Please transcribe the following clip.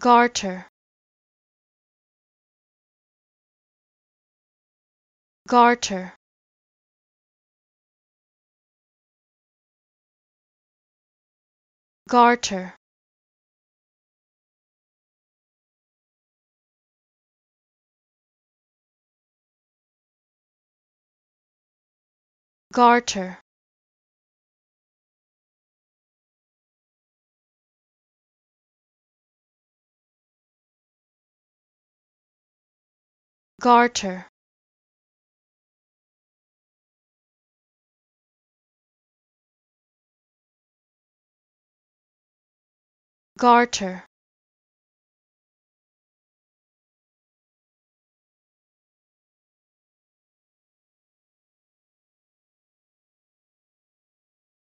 garter garter garter garter garter garter